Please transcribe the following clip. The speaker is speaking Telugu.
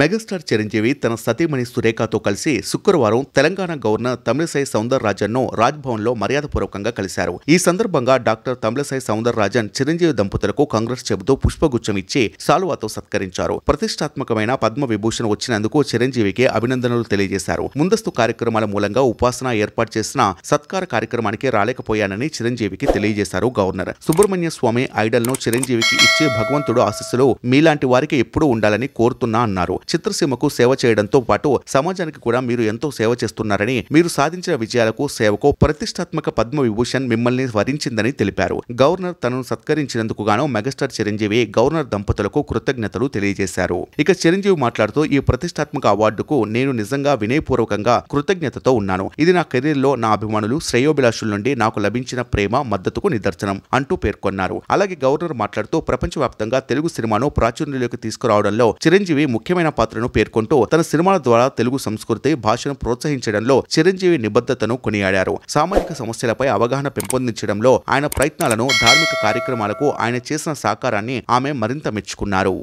మెగాస్టార్ చిరంజీవి తన సతీమణి సురేఖతో కలిసి శుక్రవారం తెలంగాణ గవర్నర్ తమిళసై రాజ్భవన్ లో మర్యాదపూర్వకంగా కలిశారు ఈ సందర్భంగా డాక్టర్ తమిళసై రాజన్ చిరంజీవి దంపతులకు కాంగ్రెస్ చెబుతూ పుష్పగుచ్చం ఇచ్చి సాలువాతో సత్కరించారు ప్రతిష్టాత్మకమైన పద్మ విభూషణ వచ్చినందుకు చిరంజీవికి అభినందనలు తెలియజేశారు ముందస్తు కార్యక్రమాల మూలంగా ఉపాసన ఏర్పాటు చేసిన సత్కార కార్యక్రమానికి రాలేకపోయానని చిరంజీవికి తెలియజేశారు గవర్నర్ సుబ్రహ్మణ్య స్వామి ఐడల్ ను చిరంజీవికి ఇచ్చే భగవంతుడు ఆశస్సులు మీలాంటి వారికి ఎప్పుడూ ఉండాలని కోరుతున్నా అన్నారు చిత్రసీమకు సేవ చేయడంతో పాటు సమాజానికి కూడా మీరు ఎంతో సేవ చేస్తున్నారని మీరు సాధించిన విజయాలకు సేవకు ప్రతిష్టాత్మక పద్మ విభూషణ్ మిమ్మల్ని వరించిందని తెలిపారు గవర్నర్ తనను సత్కరించినందుకు గాను మెగాస్టార్ చిరంజీవి గవర్నర్ దంపతులకు కృతజ్ఞతలు తెలియజేశారు ఇక చిరంజీవి మాట్లాడుతూ ఈ ప్రతిష్టాత్మక అవార్డుకు నేను నిజంగా వినయపూర్వకంగా కృతజ్ఞతతో ఉన్నాను ఇది నా కెరీర్లో నా అభిమానులు శ్రేయోభిలాషుల నుండి నాకు లభించిన ప్రేమ మద్దతుకు నిదర్శనం అంటూ పేర్కొన్నారు అలాగే గవర్నర్ మాట్లాడుతూ ప్రపంచవ్యాప్తంగా తెలుగు సినిమాను ప్రాచుర్యంలోకి తీసుకురావడంలో చిరంజీవి ముఖ్యమైన ముఖ్యమైన పాత్రను పేర్కొంటూ తన సినిమాల ద్వారా తెలుగు సంస్కృతి భాషను ప్రోత్సహించడంలో చిరంజీవి నిబద్ధతను కొనియాడారు సామాజిక సమస్యలపై అవగాహన పెంపొందించడంలో ఆయన ప్రయత్నాలను ధార్మిక కార్యక్రమాలకు ఆయన చేసిన సహకారాన్ని ఆమె మరింత మెచ్చుకున్నారు